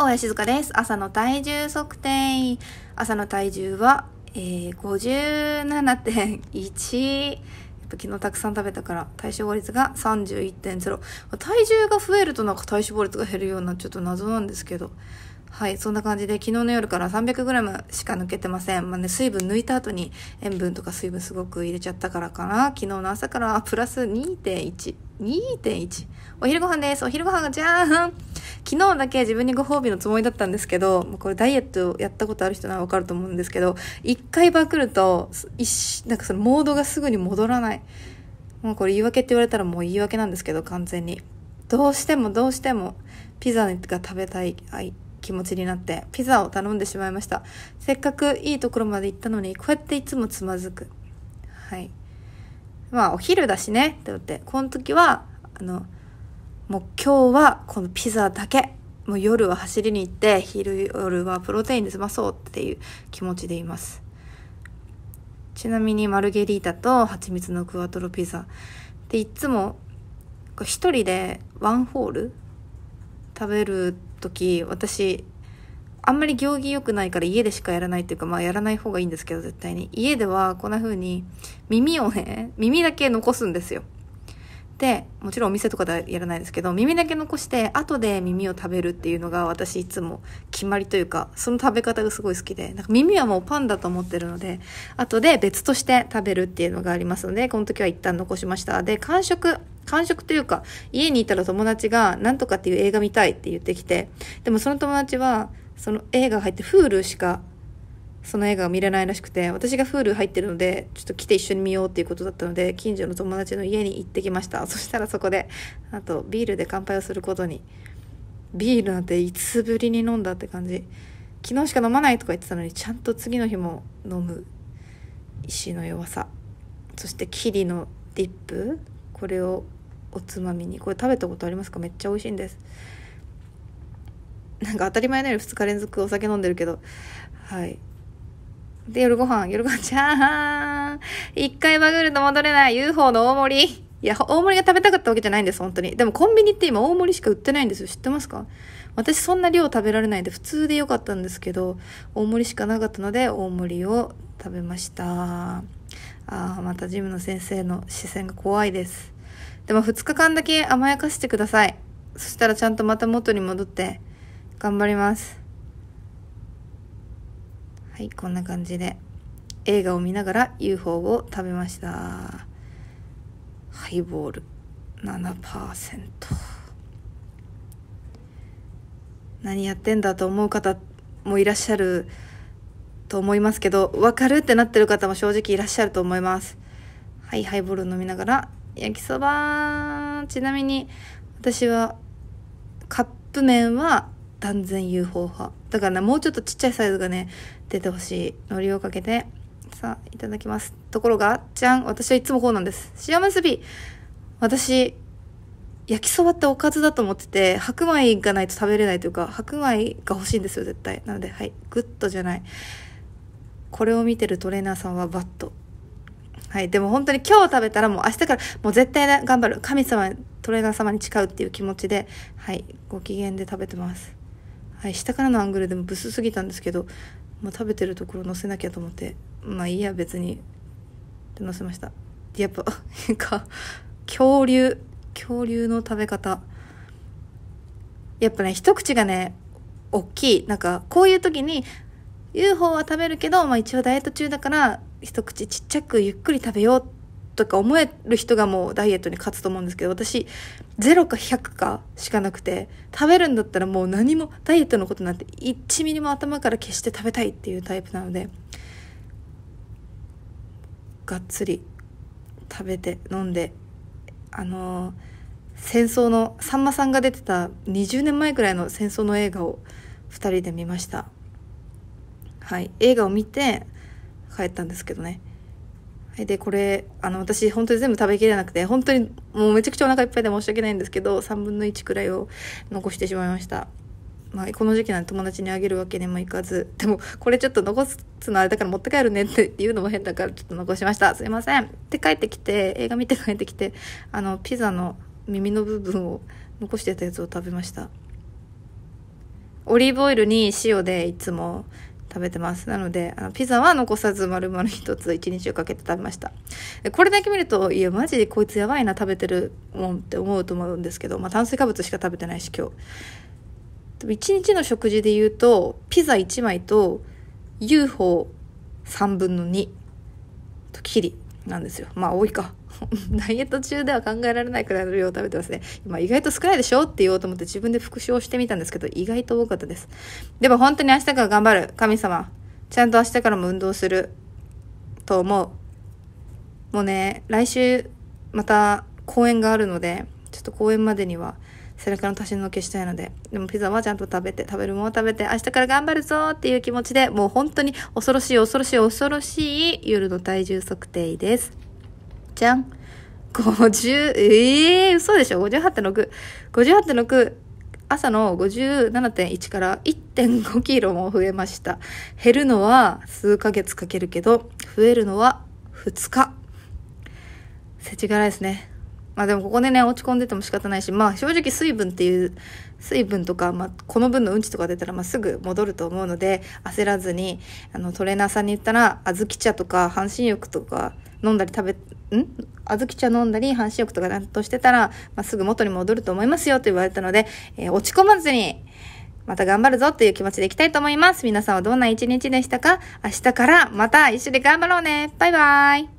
大谷静香です。朝の体重測定。朝の体重は、えー、57.1。やっぱ昨日たくさん食べたから体脂肪率が31.0。体重が増えるとなんか体脂肪率が減るようなちょっと謎なんですけど。はい、そんな感じで昨日の夜から 300g しか抜けてません。まあね、水分抜いた後に塩分とか水分すごく入れちゃったからかな。昨日の朝からプラス2.1。2.1。お昼ご飯です。お昼ご飯がじゃーん昨日だけ自分にご褒美のつもりだったんですけど、これダイエットやったことある人ならわかると思うんですけど、一回バクると、一、なんかそのモードがすぐに戻らない。もうこれ言い訳って言われたらもう言い訳なんですけど、完全に。どうしてもどうしても、ピザが食べたい、はい気持ちになってピザを頼んでしまいましたせっかくいいところまで行ったのにこうやっていつもつまずくはいまあお昼だしねって言ってこの時はあのもう今日はこのピザだけもう夜は走りに行って昼夜はプロテインで済まそうっていう気持ちでいますちなみにマルゲリータと蜂蜜のクワトロピザでいつも一人でワンホール食べる時私あんまり行儀良くないから家でしかやらないっていうかまあやらない方がいいんですけど絶対に家ではこんな風に耳をね耳だけ残すんですよでもちろんお店とかではやらないですけど耳だけ残して後で耳を食べるっていうのが私いつも決まりというかその食べ方がすごい好きでなんか耳はもうパンだと思ってるので後で別として食べるっていうのがありますのでこの時は一旦残しましたで完食完食というか家にいたら友達が「なんとかっていう映画見たい」って言ってきてでもその友達はその映画入って Hulu しかその映画が見れないらしくて、私がフール入ってるので、ちょっと来て一緒に見ようっていうことだったので、近所の友達の家に行ってきました。そしたらそこで、あとビールで乾杯をすることに。ビールなんていつぶりに飲んだって感じ。昨日しか飲まないとか言ってたのに、ちゃんと次の日も飲む。石の弱さ。そしてキリのディップ。これをおつまみに。これ食べたことありますかめっちゃ美味しいんです。なんか当たり前のように2日連続お酒飲んでるけど、はい。で、夜ご飯、夜ご飯、チャーハン。一回バグると戻れない UFO の大盛り。いや、大盛りが食べたかったわけじゃないんです、本当に。でもコンビニって今大盛りしか売ってないんですよ。知ってますか私そんな量食べられないんで普通でよかったんですけど、大盛りしかなかったので大盛りを食べました。ああ、またジムの先生の視線が怖いです。でも2日間だけ甘やかしてください。そしたらちゃんとまた元に戻って頑張ります。はいこんな感じで映画を見ながら UFO を食べましたハイボール7%何やってんだと思う方もいらっしゃると思いますけど分かるってなってる方も正直いらっしゃると思いますはいハイボール飲みながら焼きそばちなみに私はカップ麺は断然 UFO 派だからもうちょっとちっちゃいサイズがね出てほしいのりをかけてさあいただきますところがじゃん私はいつもこうなんです塩すび私焼きそばっておかずだと思ってて白米がないと食べれないというか白米が欲しいんですよ絶対なのではいグッドじゃないこれを見てるトレーナーさんはバッとはいでも本当に今日食べたらもう明日からもう絶対、ね、頑張る神様トレーナー様に誓うっていう気持ちではいご機嫌で食べてますはい、下からのアングルでもブスすぎたんですけど、まあ、食べてるところ載せなきゃと思ってまあいいや別にって乗せましたでやっぱなんか恐竜恐竜の食べ方やっぱね一口がね大きいなんかこういう時に UFO は食べるけど、まあ、一応ダイエット中だから一口ちっちゃくゆっくり食べようってとか思える人がもうダイエットに勝つと思うんですけど、私、0か100かしかなくて、食べるんだったらもう何も、ダイエットのことなんて1ミリも頭から消して食べたいっていうタイプなので、がっつり食べて飲んで、あのー、戦争の、さんまさんが出てた20年前くらいの戦争の映画を2人で見ました。はい。映画を見て帰ったんですけどね。で、これ、あの、私、本当に全部食べきれなくて、本当に、もうめちゃくちゃお腹いっぱいで申し訳ないんですけど、3分の1くらいを残してしまいました。まあ、この時期なんて友達にあげるわけにもいかず、でも、これちょっと残すのあれだから持って帰るねって言うのも変だから、ちょっと残しました。すいません。って帰ってきて、映画見て帰ってきて、あの、ピザの耳の部分を残してたやつを食べました。オリーブオイルに塩でいつも食べてますなのであのピザは残さず丸々一つ一日をかけて食べましたこれだけ見るといやマジでこいつやばいな食べてるもんって思うと思うんですけど、まあ、炭水化物しか食べてないし今日一日の食事で言うとピザ1枚と UFO3 分の2ときり。なんですよ。まあ多いか。ダイエット中では考えられないくらいの量を食べてますね。今意外と少ないでしょって言おうと思って自分で復習をしてみたんですけど、意外と多かったです。でも本当に明日から頑張る。神様。ちゃんと明日からも運動する。と思う。もうね、来週また公演があるので、ちょっと公演までには背中の足しのけしたいので、でもピザはちゃんと食べて、食べるもの食べて、明日から頑張るぞっていう気持ちで、もう本当に恐ろしい恐ろしい恐ろしい夜の体重測定です。じゃん。50、ええー、嘘でしょ ?58.6。58.6。朝の57.1から1.5キロも増えました。減るのは数ヶ月かけるけど、増えるのは2日。世知辛いですね。まあでもここでね、落ち込んでても仕方ないし、まあ正直水分っていう、水分とか、まあこの分のうんちとか出たら、まあすぐ戻ると思うので、焦らずに、あのトレーナーさんに言ったら、あずき茶とか半身浴とか飲んだり食べ、んあずき茶飲んだり、半身浴とかなんとしてたら、まあ、すぐ元に戻ると思いますよと言われたので、えー、落ち込まずに、また頑張るぞという気持ちでいきたいと思います。皆さんはどんな一日でしたか明日からまた一緒に頑張ろうね。バイバイ。